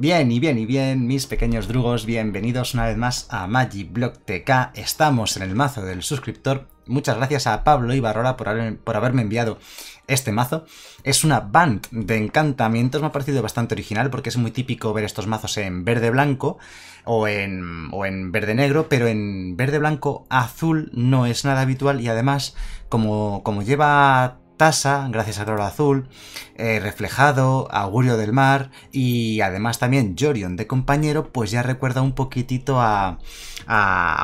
Bien y bien y bien, mis pequeños drugos, bienvenidos una vez más a MagiblockTK. Estamos en el mazo del suscriptor. Muchas gracias a Pablo Ibarrola por, por haberme enviado este mazo. Es una band de encantamientos, me ha parecido bastante original porque es muy típico ver estos mazos en verde-blanco o en, o en verde-negro, pero en verde-blanco-azul no es nada habitual y además como, como lleva Tasa, gracias a color Azul, eh, Reflejado, Augurio del Mar y además también Jorion de compañero, pues ya recuerda un poquitito a,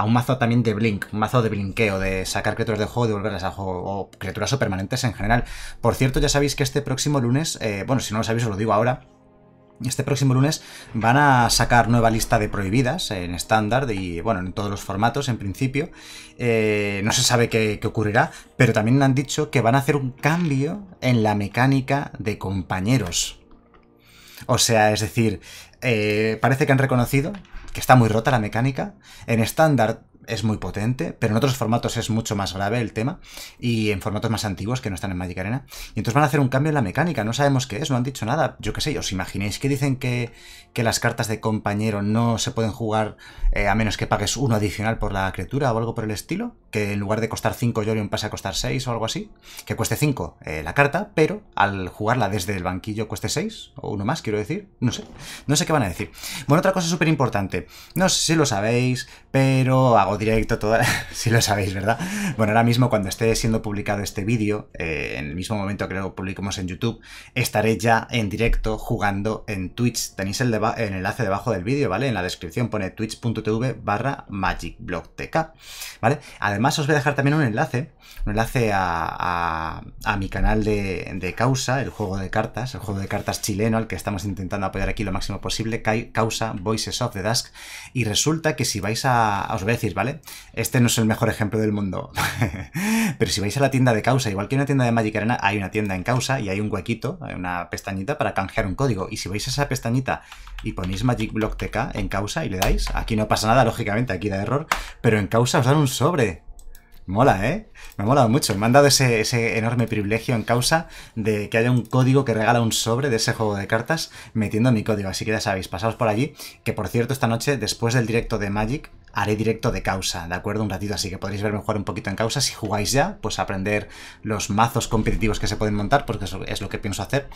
un mazo también de Blink, un mazo de blinqueo, de sacar criaturas de juego, y devolverlas a juego, o criaturas o permanentes en general. Por cierto, ya sabéis que este próximo lunes, eh, bueno, si no lo sabéis os lo digo ahora, este próximo lunes van a sacar nueva lista de prohibidas en estándar y bueno, en todos los formatos en principio. Eh, no se sabe qué, ocurrirá, pero también han dicho que van a hacer un cambio en la mecánica de compañeros. O sea, es decir, eh, parece que han reconocido que está muy rota la mecánica. En estándar es muy potente, pero en otros formatos es mucho más grave el tema y en formatos más antiguos que no están en Magic Arena. Y entonces van a hacer un cambio en la mecánica, no sabemos qué es, no han dicho nada. Yo qué sé, os imagináis que dicen que, las cartas de compañero no se pueden jugar eh, a menos que pagues uno adicional por la criatura o algo por el estilo que en lugar de costar 5 Jorion pase a costar 6 o algo así, que cueste 5 eh, la carta, pero al jugarla desde el banquillo cueste 6 o uno más, quiero decir, no sé, no sé qué van a decir. Bueno, otra cosa súper importante, no sé si lo sabéis, pero hago directo toda, si lo sabéis, ¿verdad? Bueno, ahora mismo cuando esté siendo publicado este vídeo, eh, en el mismo momento que lo publicamos en YouTube, estaré ya en directo jugando en Twitch, tenéis el, enlace debajo del vídeo, ¿vale? En la descripción pone twitch.tv barra magicblogtk, ¿vale? Además, Además, os voy a dejar también un enlace, un enlace a, mi canal de, Causa, el juego de cartas, el juego de cartas chileno, al que estamos intentando apoyar aquí lo máximo posible, Causa Voices of the Dusk. Y resulta que si vais a. Os voy a decir, ¿vale? Este no es el mejor ejemplo del mundo. Pero si vais a la tienda de Causa, igual que en una tienda de Magic Arena, hay una tienda en Causa y hay un huequito, hay una pestañita para canjear un código. Y si vais a esa pestañita y ponéis Magic Block TK en Causa y le dais, aquí no pasa nada, lógicamente, aquí da error, pero en Causa os dan un sobre. Mola, ¿eh? Me ha molado mucho. Me han dado ese, ese, enorme privilegio en causa de que haya un código que regala un sobre de ese juego de cartas metiendo mi código. Así que ya sabéis, pasaos por allí. Que por cierto, esta noche, después del directo de Magic, haré directo de causa, ¿de acuerdo? Un ratito, así que podréis verme jugar un poquito en causa. Si jugáis ya, pues aprender los mazos competitivos que se pueden montar, porque eso es lo que pienso hacer.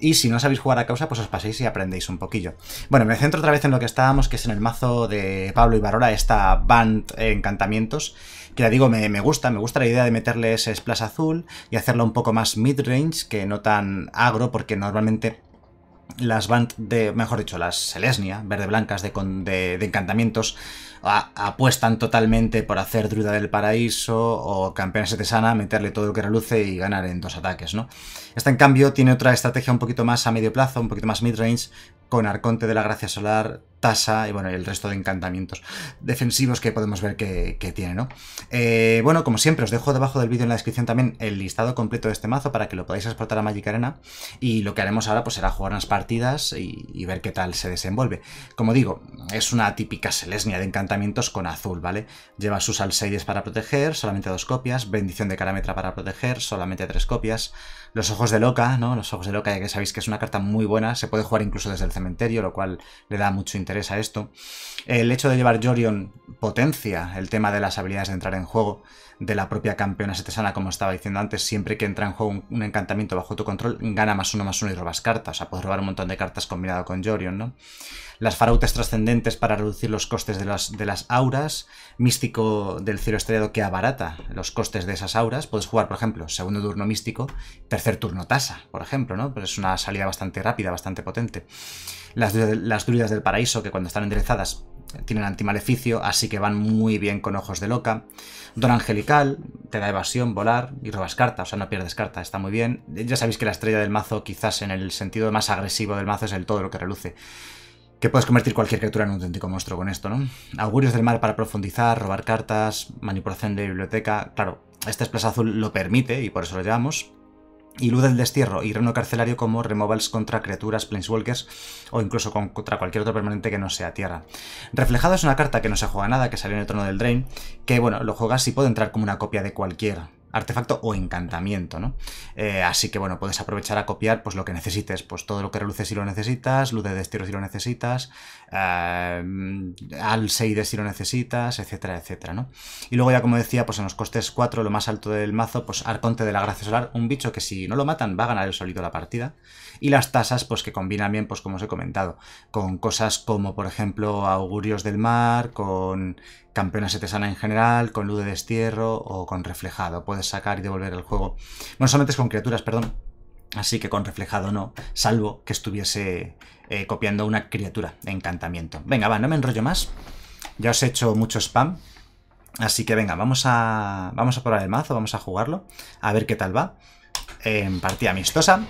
Y si no sabéis jugar a causa, pues os paséis y aprendéis un poquillo. Bueno, me centro otra vez en lo que estábamos, que es en el mazo de Pablo y Barola, esta Band Encantamientos, que ya digo, me, gusta, me gusta la idea de meterle ese splash azul y hacerlo un poco más mid-range, que no tan agro, porque normalmente las band de, mejor dicho, las Selesnia, verde-blancas de, encantamientos, apuestan totalmente por hacer Druida del Paraíso o Campeones de Sana, meterle todo lo que reluce y ganar en dos ataques, ¿no? Esta, en cambio, tiene otra estrategia un poquito más a medio plazo, un poquito más mid-range, con Arconte de la Gracia Solar, Tasa y bueno, el resto de encantamientos defensivos que podemos ver que, tiene, ¿no? Eh, bueno, como siempre, os dejo debajo del vídeo en la descripción también el listado completo de este mazo para que lo podáis exportar a Magic Arena y lo que haremos ahora pues será jugar unas partidas y, ver qué tal se desenvuelve. Como digo, es una típica Selesnia de encantamientos con azul, ¿vale? Lleva sus Alseides para proteger, solamente dos copias, Bendición de Carametra para proteger, solamente tres copias, los Ojos de loca, ¿no? Los ojos de loca, ya que sabéis que es una carta muy buena, se puede jugar incluso desde el cementerio, lo cual le da mucho interés a esto. El hecho de llevar Jorion potencia el tema de las habilidades de entrar en juego, de la propia campeona setesana, como estaba diciendo antes, siempre que entra en juego un, encantamiento bajo tu control, gana más uno más uno y robas cartas. O sea, puedes robar un montón de cartas combinado con Jorion, ¿no? Las farautes trascendentes para reducir los costes de las, de las auras. Místico del cielo estrellado que abarata los costes de esas auras. Puedes jugar, por ejemplo, segundo turno místico, tercer turno tasa, por ejemplo, ¿no? Pero pues es una salida bastante rápida, bastante potente las, las del paraíso, que cuando están enderezadas tienen antimaleficio, así que van muy bien con ojos de loca. Don Angelical te da evasión, volar y robas carta, o sea, no pierdes carta, está muy bien. Ya sabéis que la estrella del mazo, quizás en el sentido más agresivo del mazo, es el todo lo que reluce. Que puedes convertir cualquier criatura en un auténtico monstruo con esto, ¿no? Augurios del mar para profundizar, robar cartas, manipulación de biblioteca. Claro, este esplas azul lo permite y por eso lo llevamos y el Destierro y Reno Carcelario como removals contra criaturas, planeswalkers o incluso contra cualquier otro permanente que no sea tierra. Reflejado es una carta que no se juega nada, que salió en el trono del Drain, que bueno, lo juegas y puede entrar como una copia de cualquiera artefacto o encantamiento, ¿no? Eh, así que bueno, puedes aprovechar a copiar pues lo que necesites, pues todo lo que reluces si lo necesitas, luz de destierro si lo necesitas, eh, al 6 si lo necesitas, etcétera, etcétera, ¿no? Y luego ya como decía, pues en los costes 4, lo más alto del mazo, pues Arconte de la Gracia Solar, un bicho que si no lo matan va a ganar el solito la partida. Y las tasas, pues que combinan bien, pues como os he comentado, con cosas como por ejemplo augurios del mar, con campeona setesana en general, con luz de destierro o con reflejado. Puedes sacar y devolver el juego. Bueno, solamente es con criaturas, perdón. Así que con reflejado no, salvo que estuviese eh, copiando una criatura de encantamiento. Venga, va, no me enrollo más. Ya os he hecho mucho spam. Así que venga, vamos a, vamos a probar el mazo, vamos a jugarlo, a ver qué tal va. En em, partida amistosa,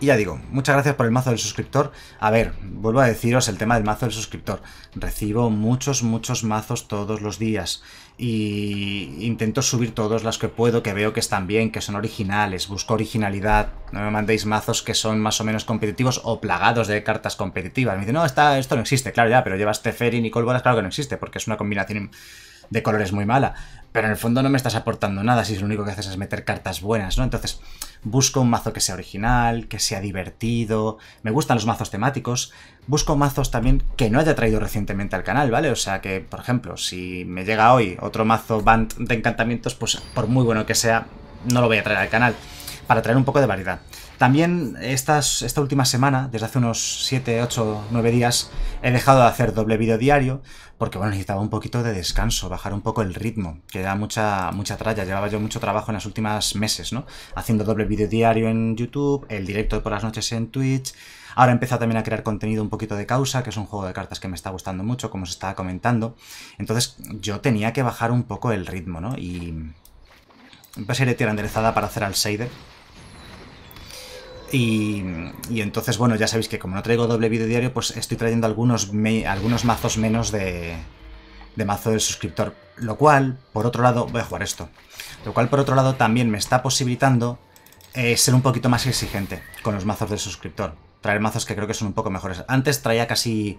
y ya digo, muchas gracias por el mazo del suscriptor. A ver, vuelvo a deciros el tema del mazo del suscriptor. Recibo muchos, muchos mazos todos los días. Y intento subir todos los que puedo, que veo que están bien, que son originales. Busco originalidad. No me mandéis mazos que son más o menos competitivos o plagados de cartas competitivas. Me dicen, no, esto no existe, claro ya, pero llevas Teferin y Colboras, claro que no existe, porque es una combinación de colores muy mala. Pero en el fondo no me estás aportando nada si lo único que haces es meter cartas buenas, ¿no? Entonces, busco un mazo que sea original, que sea divertido, me gustan los mazos temáticos, busco mazos también que no haya traído recientemente al canal, ¿vale? O sea que, por ejemplo, si me llega hoy otro mazo band de encantamientos, pues por muy bueno que sea, no lo voy a traer al canal, para traer un poco de variedad. También esta última semana, desde hace unos 7, 8, 9 días, he dejado de hacer doble vídeo diario porque bueno, necesitaba un poquito de descanso, bajar un poco el ritmo, que da mucha, mucha tralla. Llevaba yo mucho trabajo en las últimas meses, ¿no? Haciendo doble vídeo diario en YouTube, el directo por las noches en Twitch. Ahora he empezado también a crear contenido un poquito de causa, que es un juego de cartas que me está gustando mucho, como se estaba comentando. Entonces yo tenía que bajar un poco el ritmo, ¿no? Y... empecé a tierra enderezada para hacer al y, entonces, bueno, ya sabéis que como no traigo doble vídeo diario, pues estoy trayendo algunos, algunos mazos menos de, mazo del suscriptor. Lo cual, por otro lado, voy a jugar esto. Lo cual, por otro lado, también me está posibilitando eh, ser un poquito más exigente con los mazos del suscriptor. Traer mazos que creo que son un poco mejores. Antes traía casi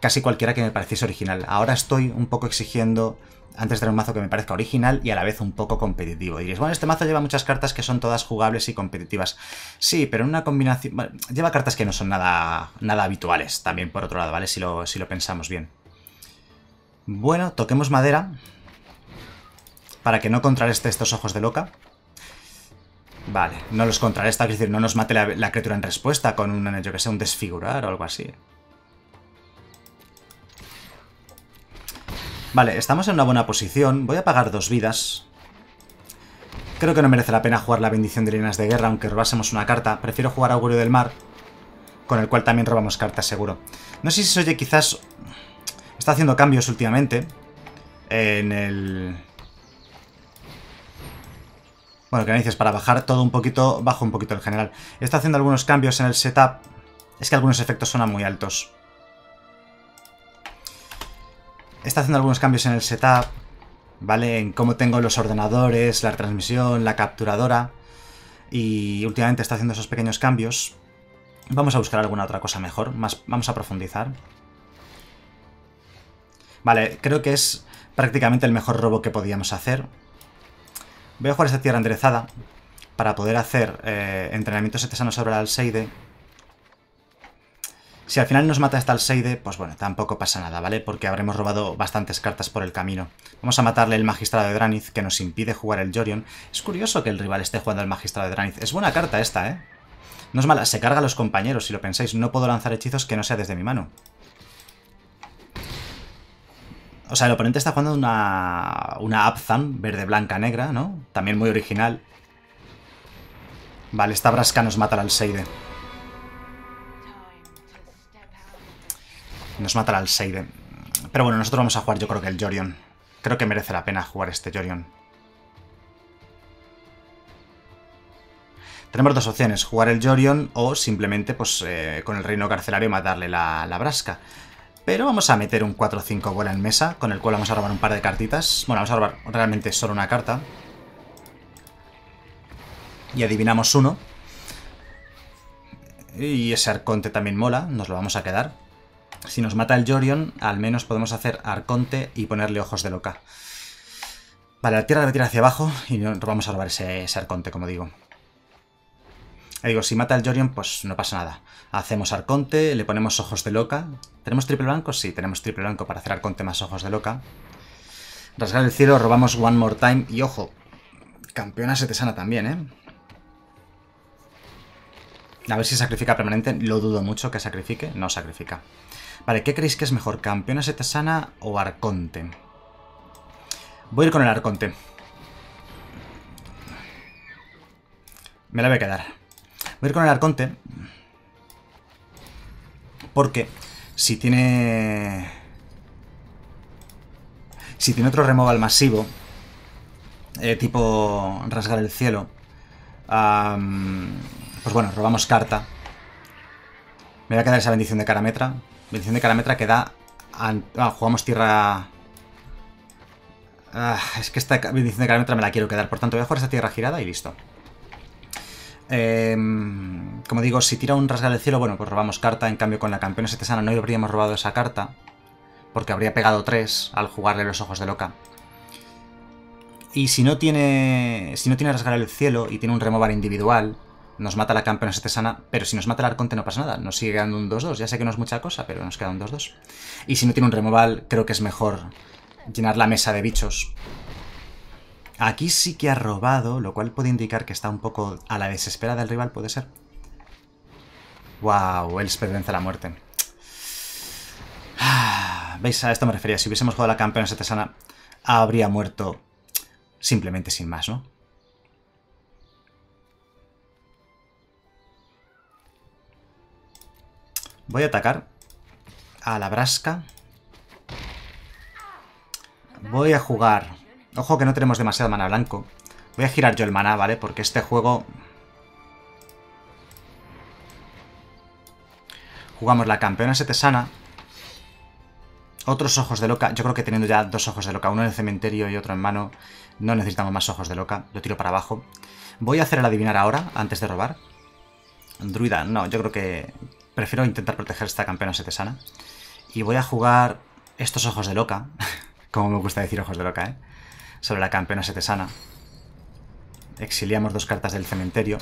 casi cualquiera que me pareciese original. Ahora estoy un poco exigiendo antes de un mazo que me parezca original y a la vez un poco competitivo. Y diréis, bueno, este mazo lleva muchas cartas que son todas jugables y competitivas. Sí, pero en una combinación... lleva cartas que no son nada, nada habituales, también por otro lado, ¿vale? Si lo, si lo pensamos bien. Bueno, toquemos madera para que no contrareste estos ojos de loca. Vale, no los contrareste, es decir, no nos mate la, la criatura en respuesta con un, yo que sé, un desfigurar o algo así. Vale, estamos en una buena posición. Voy a pagar dos vidas. Creo que no merece la pena jugar la bendición de líneas de guerra, aunque robásemos una carta. Prefiero jugar augurio del mar, con el cual también robamos cartas seguro. No sé si se oye, quizás... Está haciendo cambios últimamente. En el... Bueno, que me dices, para bajar todo un poquito, bajo un poquito en general. Está haciendo algunos cambios en el setup. Es que algunos efectos suenan muy altos está haciendo algunos cambios en el setup, ¿vale? En cómo tengo los ordenadores, la transmisión, la capturadora. Y últimamente está haciendo esos pequeños cambios. Vamos a buscar alguna otra cosa mejor, más, vamos a profundizar. Vale, creo que es prácticamente el mejor robo que podíamos hacer. Voy a jugar esta tierra enderezada para poder hacer eh, entrenamientos artesanos sobre el Alseide si al final nos mata hasta el Seide, pues bueno, tampoco pasa nada, ¿vale? Porque habremos robado bastantes cartas por el camino. Vamos a matarle el Magistrado de Dranith, que nos impide jugar el Jorion. Es curioso que el rival esté jugando al Magistrado de Dranith. Es buena carta esta, ¿eh? No es mala, se carga a los compañeros, si lo pensáis. No puedo lanzar hechizos que no sea desde mi mano. O sea, el oponente está jugando una, una Abzan, verde, blanca, negra, ¿no? También muy original. Vale, esta Brasca nos mata al Seide. Nos matará al Seide. Pero bueno, nosotros vamos a jugar yo creo que el Jorion. Creo que merece la pena jugar este Jorion. Tenemos dos opciones, jugar el Jorion o simplemente pues eh, con el reino carcelario matarle la, la brasca. Pero vamos a meter un 4-5 bola en mesa, con el cual vamos a robar un par de cartitas. Bueno, vamos a robar realmente solo una carta. Y adivinamos uno. Y ese arconte también mola, nos lo vamos a quedar. Si nos mata el Jorion, al menos podemos hacer Arconte y ponerle ojos de loca. Vale, la tierra la tirar hacia abajo y vamos a robar ese, Arconte, como digo. digo, si mata el Jorion, pues no pasa nada. Hacemos Arconte, le ponemos ojos de loca. ¿Tenemos triple blanco? Sí, tenemos triple blanco para hacer Arconte más ojos de loca. Rasgar el cielo, robamos One More Time y ojo, campeona setesana también, ¿eh? A ver si sacrifica permanente. Lo dudo mucho que sacrifique. No sacrifica. Vale, ¿qué creéis que es mejor? ¿Campeona setasana o Arconte? Voy a ir con el Arconte. Me la voy a quedar. Voy a ir con el Arconte. Porque si tiene... Si tiene otro removal masivo, eh, tipo rasgar el cielo, pues bueno, robamos carta. Me voy a quedar esa bendición de Carametra. Bendición de Carametra que da... Ah, jugamos tierra... Ah, es que esta bendición de Carametra me la quiero quedar. Por tanto, voy a jugar esa tierra girada y listo. Em, como digo, si tira un rasgar del cielo, bueno, pues robamos carta. En cambio, con la campeona setesana no habríamos robado esa carta. Porque habría pegado 3 al jugarle los ojos de loca. Y si no tiene. Si no tiene rasgar el cielo y tiene un remover individual, nos mata la campeona sana, pero si nos mata el arconte no pasa nada. Nos sigue quedando un 2-2. Ya sé que no es mucha cosa, pero nos queda un 2-2. Y si no tiene un removal, creo que es mejor llenar la mesa de bichos. Aquí sí que ha robado, lo cual puede indicar que está un poco a la desespera del rival, puede ser. ¡Wow! esperanza vence la muerte. ¿Veis? A esto me refería. Si hubiésemos jugado la campeona artesana, habría muerto simplemente sin más, ¿no? Voy a atacar a la Brasca. Voy a jugar... Ojo que no tenemos demasiado mana blanco. Voy a girar yo el maná, ¿vale? Porque este juego... Jugamos la campeona sana. Otros ojos de loca. Yo creo que teniendo ya dos ojos de loca, uno en el cementerio y otro en mano, no necesitamos más ojos de loca. Lo tiro para abajo. Voy a hacer el adivinar ahora, antes de robar. Druida, no, yo creo que, prefiero intentar proteger esta campeona setesana. Y voy a jugar estos ojos de loca, como me gusta decir ojos de loca, ¿eh? sobre la campeona setesana. Exiliamos dos cartas del cementerio.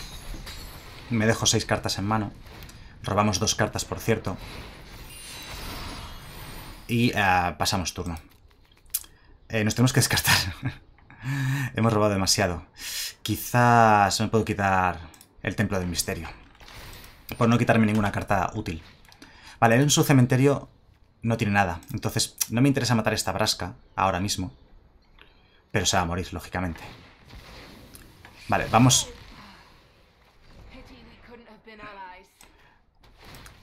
Me dejo seis cartas en mano. Robamos dos cartas, por cierto. Y eh, pasamos turno. Eh, nos tenemos que descartar. Hemos robado demasiado. Quizás me puedo quitar el templo del misterio por no quitarme ninguna carta útil. Vale, en su cementerio no tiene nada, entonces no me interesa matar esta brasca ahora mismo, pero se va a morir, lógicamente. Vale, vamos...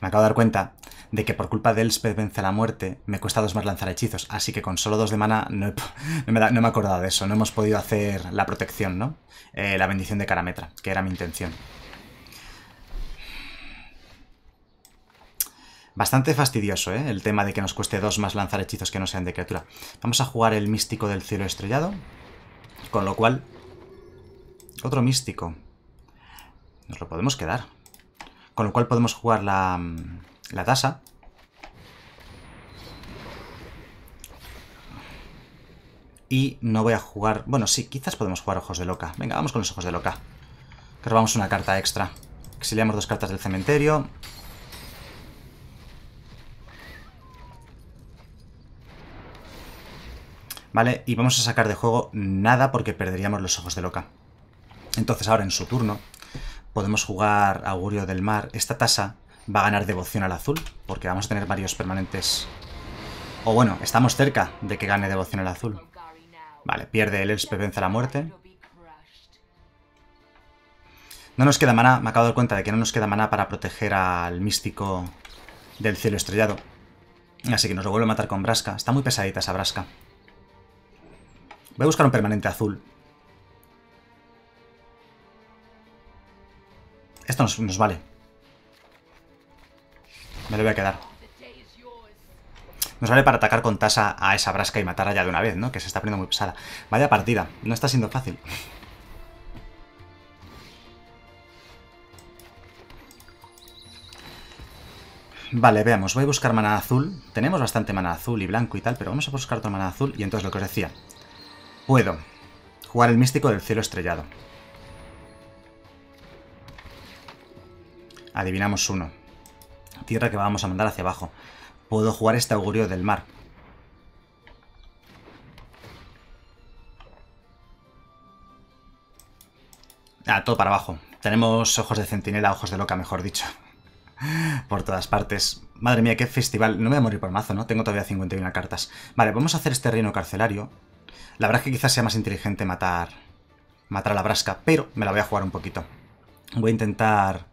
Me acabo de dar cuenta de que por culpa de Elspeth vence la muerte, me cuesta dos más lanzar hechizos, así que con solo dos de mana no, me, he acordado de eso, no hemos podido hacer la protección, ¿no? Eh, la bendición de Carametra, que era mi intención. Bastante fastidioso, ¿eh? El tema de que nos cueste dos más lanzar hechizos que no sean de criatura. Vamos a jugar el místico del cielo estrellado. Con lo cual... Otro místico. Nos lo podemos quedar. Con lo cual podemos jugar la... La tasa. Y no voy a jugar... Bueno, sí, quizás podemos jugar Ojos de Loca. Venga, vamos con los Ojos de Loca. Que robamos una carta extra. Exiliamos dos cartas del cementerio. ¿vale? Y vamos a sacar de juego nada porque perderíamos los ojos de loca. Entonces ahora en su turno podemos jugar Augurio del Mar. Esta tasa va a ganar devoción al azul, porque vamos a tener varios permanentes... O bueno, estamos cerca de que gane devoción al azul. Vale, pierde el Elspe, vence la muerte. No nos queda maná, me acabo de dar cuenta de que no nos queda maná para proteger al místico del cielo estrellado. Así que nos lo vuelve a matar con Brasca. Está muy pesadita esa Brasca. Voy a buscar un permanente azul. Esto nos, vale. Me lo voy a quedar. Nos vale para atacar con tasa a esa brasca y matarla ya de una vez, ¿no? Que se está poniendo muy pesada. Vaya partida. No está siendo fácil. Vale, veamos, voy a buscar mana azul. Tenemos bastante mana azul y blanco y tal, pero vamos a buscar otra mana azul. Y entonces lo que os decía, Puedo jugar el místico del cielo estrellado. Adivinamos uno. Tierra que vamos a mandar hacia abajo. Puedo jugar este augurio del mar. Ah, todo para abajo. Tenemos ojos de centinela, ojos de loca, mejor dicho. Por todas partes. Madre mía, qué festival. No me voy a morir por mazo, ¿no? Tengo todavía 51 cartas. Vale, vamos a hacer este reino carcelario. La verdad es que quizás sea más inteligente matar, matar a la Brasca, pero me la voy a jugar un poquito. Voy a intentar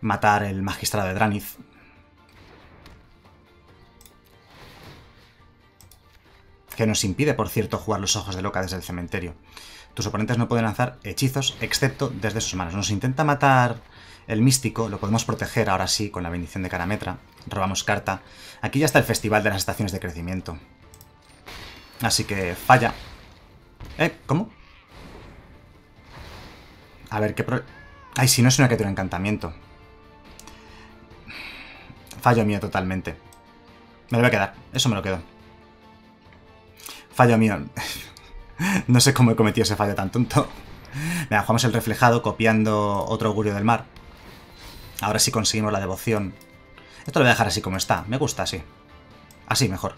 matar el magistrado de Draniz. Que nos impide, por cierto, jugar los ojos de loca desde el cementerio. Tus oponentes no pueden lanzar hechizos, excepto desde sus manos. Nos intenta matar el místico, lo podemos proteger ahora sí con la bendición de Carametra. Robamos carta. Aquí ya está el festival de las estaciones de crecimiento. Así que falla. ¿Eh? ¿Cómo? A ver, ¿qué pro... Ay, si no es una que tiene encantamiento. Fallo mío totalmente. Me lo voy a quedar. Eso me lo quedo. Fallo mío. no sé cómo he cometido ese fallo tan tonto. Venga, jugamos el reflejado copiando otro augurio del mar. Ahora sí conseguimos la devoción. Esto lo voy a dejar así como está. Me gusta así. Así mejor.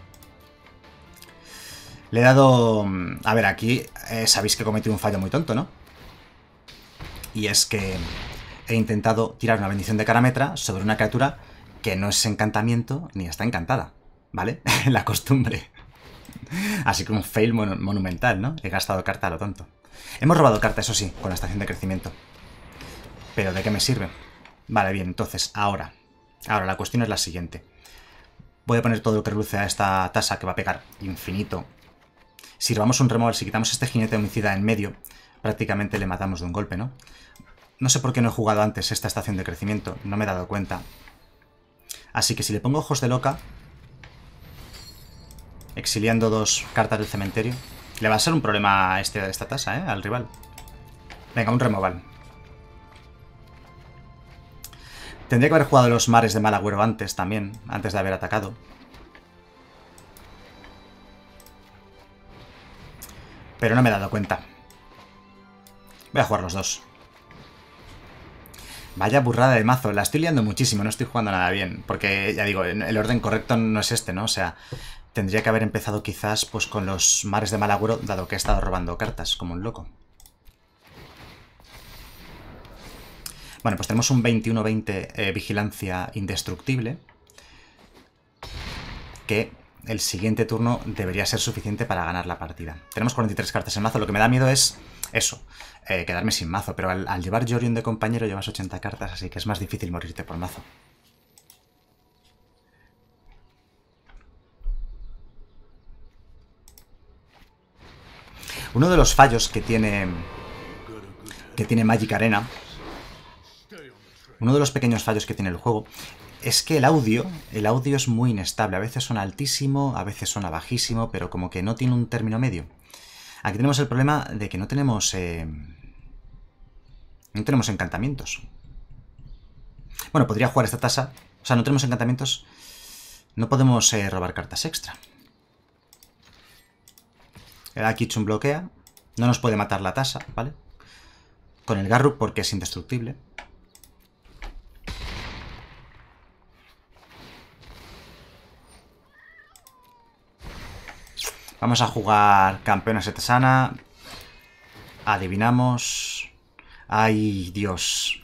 Le he dado... Mm, a ver, aquí eh, sabéis que he cometido un fallo muy tonto, ¿no? Y es que he intentado tirar una bendición de Carametra sobre una criatura que no es encantamiento ni está encantada, ¿vale? La costumbre. Así que un fail monumental, ¿no? He gastado carta a lo tonto. Hemos robado carta, eso sí, con la estación de crecimiento. Pero ¿de qué me sirve? Vale, bien, entonces, ahora. Ahora, la cuestión es la siguiente. Voy a poner todo lo que reluce a esta tasa que va a pegar infinito si robamos un removal, si quitamos este jinete homicida en medio, prácticamente le matamos de un golpe, ¿no? No sé por qué no he jugado antes esta estación de crecimiento, no me he dado cuenta. Así que si le pongo ojos de loca, exiliando dos cartas del cementerio, le va a ser un problema a este, esta tasa, ¿eh? Al rival. Venga, un removal. Tendría que haber jugado los mares de Malagüero antes también, antes de haber atacado. Pero no me he dado cuenta. Voy a jugar los dos. Vaya burrada de mazo. La estoy liando muchísimo, no estoy jugando nada bien. Porque, ya digo, el orden correcto no es este, ¿no? O sea, tendría que haber empezado quizás pues con los mares de mal dado que he estado robando cartas como un loco. Bueno, pues tenemos un 21-20 eh, vigilancia indestructible. Que el siguiente turno debería ser suficiente para ganar la partida. Tenemos 43 cartas en mazo, lo que me da miedo es eso, eh, quedarme sin mazo, pero al, llevar Jorion de compañero llevas 80 cartas, así que es más difícil morirte por mazo. Uno de los fallos que tiene que tiene Magic Arena, uno de los pequeños fallos que tiene el juego es que el audio, el audio es muy inestable. A veces suena altísimo, a veces suena bajísimo, pero como que no tiene un término medio. Aquí tenemos el problema de que no tenemos... Eh, no tenemos encantamientos. Bueno, podría jugar esta tasa. O sea, no tenemos encantamientos. No podemos eh, robar cartas extra. El Akichun bloquea. No nos puede matar la tasa, ¿vale? Con el Garruk porque es indestructible. Vamos a jugar campeona setesana. Adivinamos. Ay, Dios.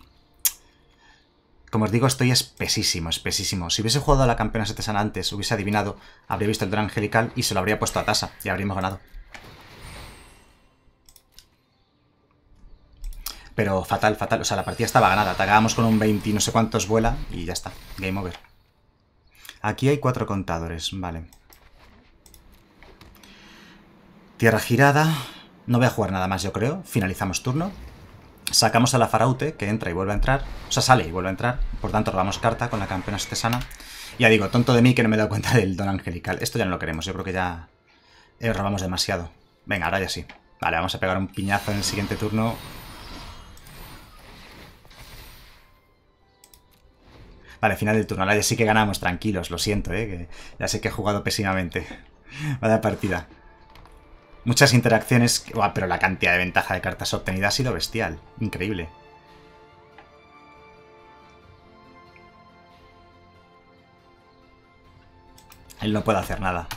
Como os digo, estoy espesísimo, espesísimo. Si hubiese jugado a la campeona Setesana antes, hubiese adivinado, habría visto el dron angelical y se lo habría puesto a tasa y habríamos ganado. Pero fatal, fatal. O sea, la partida estaba ganada. Atacábamos con un 20 y no sé cuántos vuela y ya está. Game over. Aquí hay cuatro contadores, vale. Tierra girada. No voy a jugar nada más, yo creo. Finalizamos turno. Sacamos a la Faraute, que entra y vuelve a entrar. O sea, sale y vuelve a entrar. Por tanto, robamos carta con la campeona estesana. Ya digo, tonto de mí que no me he dado cuenta del don angelical. Esto ya no lo queremos, yo creo que ya eh, robamos demasiado. Venga, ahora ya sí. Vale, vamos a pegar un piñazo en el siguiente turno. Vale, final del turno. Ahora ya sí que ganamos, tranquilos, lo siento, eh. ya sé que he jugado pésimamente. Vaya partida. Muchas interacciones, pero la cantidad de ventaja de cartas obtenida ha sido bestial. Increíble. Él no puede hacer nada.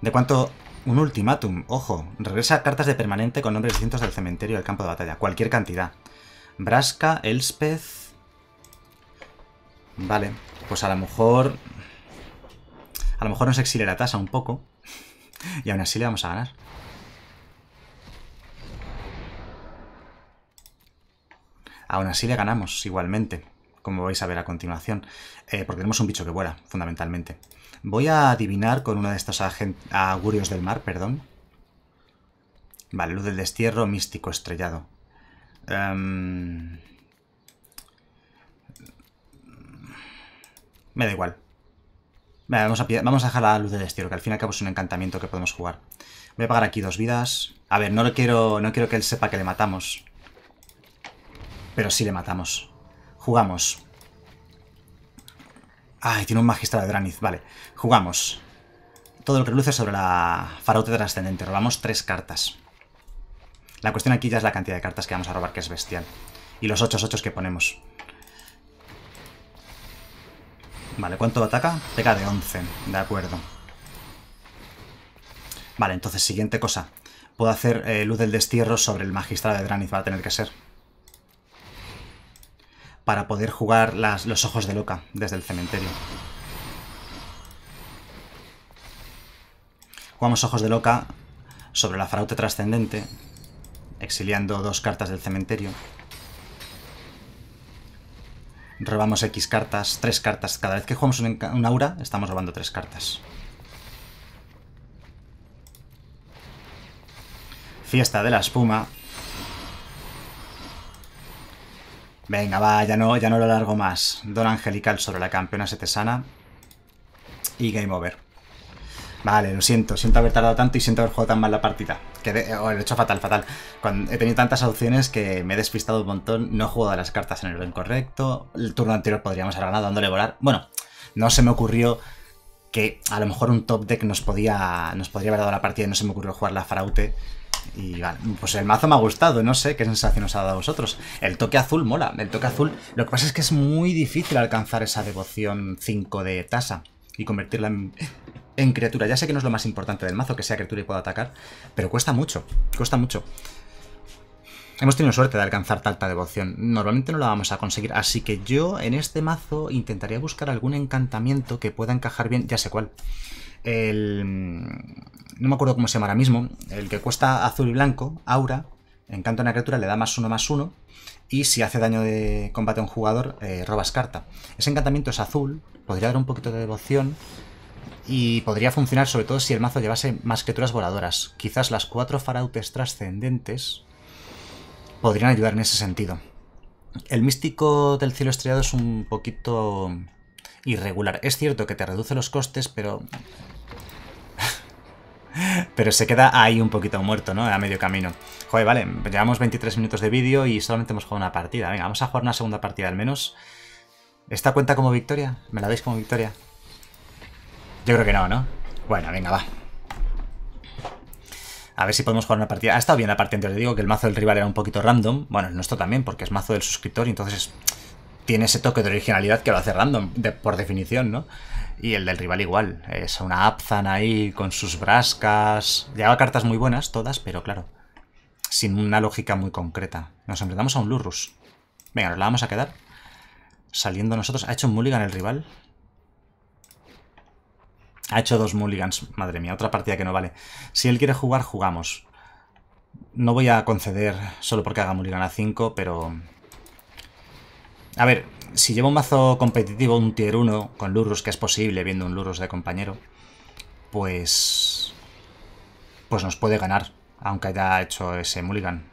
¿De cuánto? Un ultimátum. Ojo. Regresa cartas de permanente con nombres distintos del cementerio del campo de batalla. Cualquier cantidad. Brasca, Elspeth... Vale. Pues a lo mejor a lo mejor nos exile la tasa un poco. Y aún así le vamos a ganar. Aún así le ganamos igualmente, como vais a ver a continuación. Eh, porque tenemos un bicho que vuela, fundamentalmente. Voy a adivinar con uno de estos agurios del mar, perdón. Vale, luz del destierro, místico, estrellado. Em, me da igual vamos, a, vamos a dejar la luz del destierro, que al fin y al cabo es un encantamiento que podemos jugar. Voy a pagar aquí dos vidas. A ver, no, lo quiero, no quiero que él sepa que le matamos. Pero sí le matamos. Jugamos. Ay, tiene un magistrado de Draniz. Vale, jugamos. Todo lo que luce sobre la farote trascendente. Robamos tres cartas. La cuestión aquí ya es la cantidad de cartas que vamos a robar, que es bestial. Y los 8-8 que ponemos. Vale, ¿cuánto ataca? Pega de 11, de acuerdo. Vale, entonces, siguiente cosa. Puedo hacer eh, luz del destierro sobre el magistrado de Dranith, va a tener que ser. Para poder jugar los ojos de loca desde el cementerio. Jugamos ojos de loca sobre la fraude trascendente, exiliando dos cartas del cementerio robamos X cartas, 3 cartas. Cada vez que jugamos un, aura, estamos robando tres cartas. Fiesta de la espuma. Venga, va, ya no, ya no lo largo más. Don Angelical sobre la campeona setesana. Y game over. Vale, lo siento, siento haber tardado tanto y siento haber jugado tan mal la partida. Que de, oh, hecho fatal, fatal. Cuando he tenido tantas opciones que me he despistado un montón, no he jugado las cartas en el orden correcto, el turno anterior podríamos haber ganado dándole volar. Bueno, no se me ocurrió que a lo mejor un top deck nos podía nos podría haber dado la partida y no se me ocurrió jugar la faraute. Y vale, pues el mazo me ha gustado, no sé qué sensación os ha dado a vosotros. El toque azul mola, el toque azul. Lo que pasa es que es muy difícil alcanzar esa devoción 5 de tasa y convertirla en en criatura. Ya sé que no es lo más importante del mazo, que sea criatura y pueda atacar, pero cuesta mucho, cuesta mucho. Hemos tenido suerte de alcanzar tanta devoción. Normalmente no la vamos a conseguir, así que yo en este mazo intentaría buscar algún encantamiento que pueda encajar bien, ya sé cuál. El... No me acuerdo cómo se llama ahora mismo. El que cuesta azul y blanco, aura, encanta una criatura, le da más uno más uno. Y si hace daño de combate a un jugador, eh, robas carta. Ese encantamiento es azul, podría dar un poquito de devoción, y podría funcionar sobre todo si el mazo llevase más criaturas voladoras. Quizás las cuatro farautes trascendentes podrían ayudar en ese sentido. El místico del cielo estrellado es un poquito irregular. Es cierto que te reduce los costes, pero... pero se queda ahí un poquito muerto, ¿no? A medio camino. Joder, vale, llevamos 23 minutos de vídeo y solamente hemos jugado una partida. Venga, vamos a jugar una segunda partida al menos. ¿Esta cuenta como victoria? ¿Me la dais como victoria? Yo creo que no, ¿no? Bueno, venga, va. A ver si podemos jugar una partida. Ha estado bien la partida, te digo que el mazo del rival era un poquito random. Bueno, el nuestro también, porque es mazo del suscriptor y entonces tiene ese toque de originalidad que lo hace random, por definición, ¿no? Y el del rival igual. Es una Abzan ahí con sus brascas. Lleva cartas muy buenas, todas, pero claro, sin una lógica muy concreta. Nos enfrentamos a un Lurrus. Venga, nos la vamos a quedar. Saliendo nosotros. ¿Ha hecho un mulligan el rival? Ha hecho dos mulligans. Madre mía, otra partida que no vale. Si él quiere jugar, jugamos. No voy a conceder solo porque haga mulligan a 5, pero... A ver, si llevo un mazo competitivo, un tier 1, con Lurus, que es posible, viendo un Lurus de compañero, pues... Pues nos puede ganar, aunque haya hecho ese mulligan.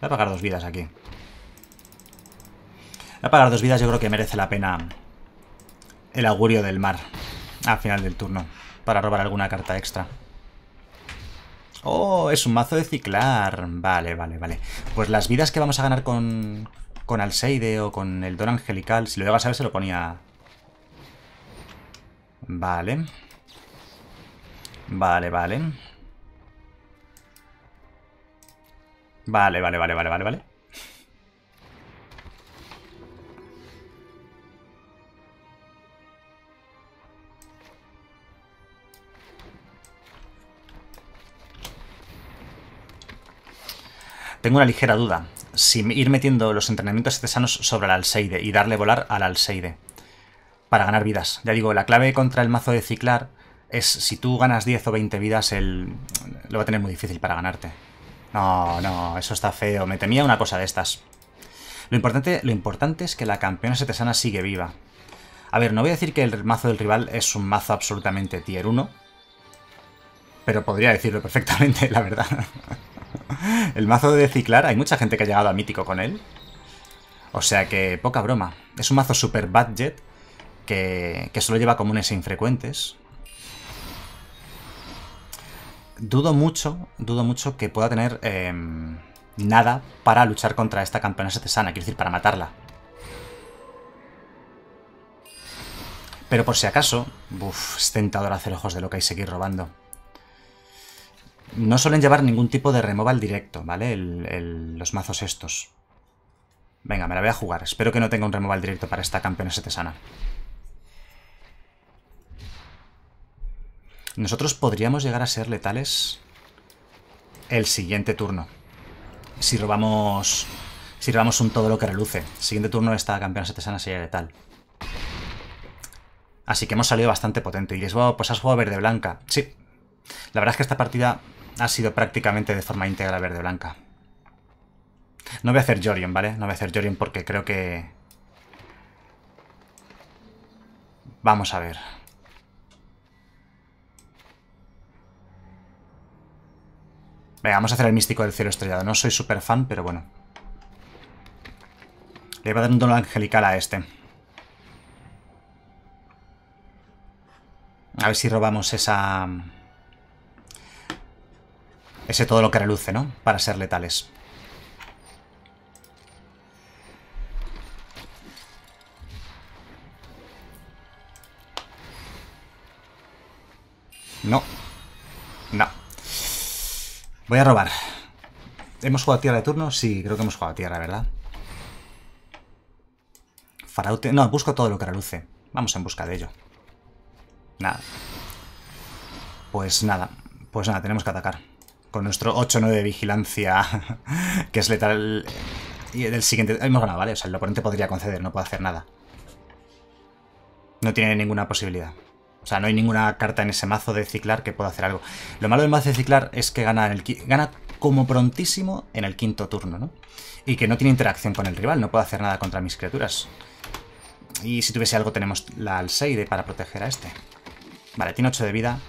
Voy a pagar dos vidas aquí. Voy a pagar dos vidas, yo creo que merece la pena el augurio del mar al final del turno, para robar alguna carta extra. Oh, es un mazo de ciclar. Vale, vale, vale. Pues las vidas que vamos a ganar con, con Alseide o con el don angelical, si lo llegas a ver se lo ponía... Vale. Vale, vale. Vale, vale, vale, vale, vale, vale. Tengo una ligera duda. Si ir metiendo los entrenamientos artesanos sobre el Alseide y darle volar al Alseide. Para ganar vidas. Ya digo, la clave contra el mazo de ciclar es si tú ganas 10 o 20 vidas, él lo va a tener muy difícil para ganarte. No, no, eso está feo. Me temía una cosa de estas. Lo importante, lo importante es que la campeona setesana sigue viva. A ver, no voy a decir que el mazo del rival es un mazo absolutamente tier 1, pero podría decirlo perfectamente, la verdad. El mazo de Ciclar, hay mucha gente que ha llegado a mítico con él. O sea que poca broma. Es un mazo super budget que, que solo lleva comunes e infrecuentes. Dudo mucho, dudo mucho que pueda tener em, nada para luchar contra esta campeona setesana, quiero decir, para matarla. Pero por si acaso, uff, es tentador hacer ojos de loca y seguir robando. No suelen llevar ningún tipo de removal directo, ¿vale? los mazos estos. Venga, me la voy a jugar. Espero que no tenga un removal directo para esta campeona setesana. Nosotros podríamos llegar a ser letales el siguiente turno. Si robamos si robamos un todo lo que reluce. Siguiente turno esta campeona setesana sería letal. Así que hemos salido bastante potente. Y wow, pues has jugado verde-blanca. Sí. La verdad es que esta partida ha sido prácticamente de forma íntegra verde-blanca. No voy a hacer Jorian, ¿vale? No voy a hacer Jorian porque creo que... Vamos a ver. Venga, vamos a hacer el místico del cielo estrellado. No soy súper fan, pero bueno. Le voy a dar un dono angelical a este. A ver si robamos esa... Ese todo lo que reluce, ¿no? Para ser letales. No. No. Voy a robar. ¿Hemos jugado tierra de turno? Sí, creo que hemos jugado tierra, ¿verdad? Faraute... No, busco todo lo que reluce. Vamos en busca de ello. Nada. Pues nada. Pues nada, tenemos que atacar con nuestro 8-9 de vigilancia, que es letal. Y del siguiente... Hemos ganado, ¿vale? O sea, el oponente podría conceder, no puede hacer nada. No tiene ninguna posibilidad. O sea, no hay ninguna carta en ese mazo de ciclar que pueda hacer algo. Lo malo del mazo de ciclar es que gana, en el, gana como prontísimo en el quinto turno, ¿no? Y que no tiene interacción con el rival, no puede hacer nada contra mis criaturas. Y si tuviese algo tenemos la Alseide para proteger a este. Vale, tiene 8 de vida,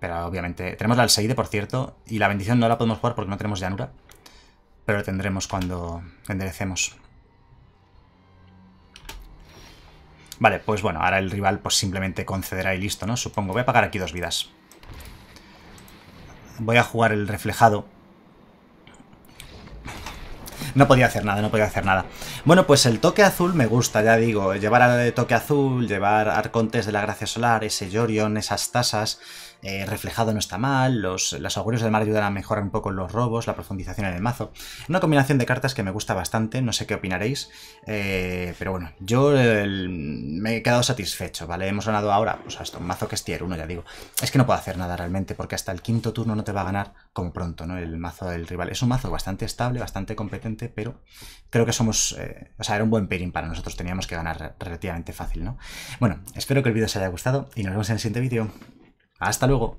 pero obviamente, tenemos la Alseide, por cierto, y la bendición no la podemos jugar porque no tenemos llanura. Pero la tendremos cuando enderecemos. Vale, pues bueno, ahora el rival pues simplemente concederá y listo, ¿no? Supongo. Voy a pagar aquí dos vidas. Voy a jugar el reflejado. No podía hacer nada, no podía hacer nada. Bueno, pues el toque azul me gusta, ya digo. Llevar al toque azul, llevar arcontes de la gracia solar, ese jorion esas tasas, eh, reflejado no está mal, los, los augurios del mar ayudan a mejorar un poco los robos, la profundización en el mazo. Una combinación de cartas que me gusta bastante, no sé qué opinaréis, eh, pero bueno, yo me he quedado satisfecho, ¿vale? Hemos ganado ahora, pues hasta un mazo que es tier 1, ya digo. Es que no puedo hacer nada realmente, porque hasta el quinto turno no te va a ganar como pronto, ¿no? El mazo del rival. Es un mazo bastante estable, bastante competente, pero creo que somos... Eh, o sea, era un buen pairing para nosotros, teníamos que ganar relativamente fácil, ¿no? Bueno, espero que el vídeo os haya gustado y nos vemos en el siguiente vídeo. Hasta luego.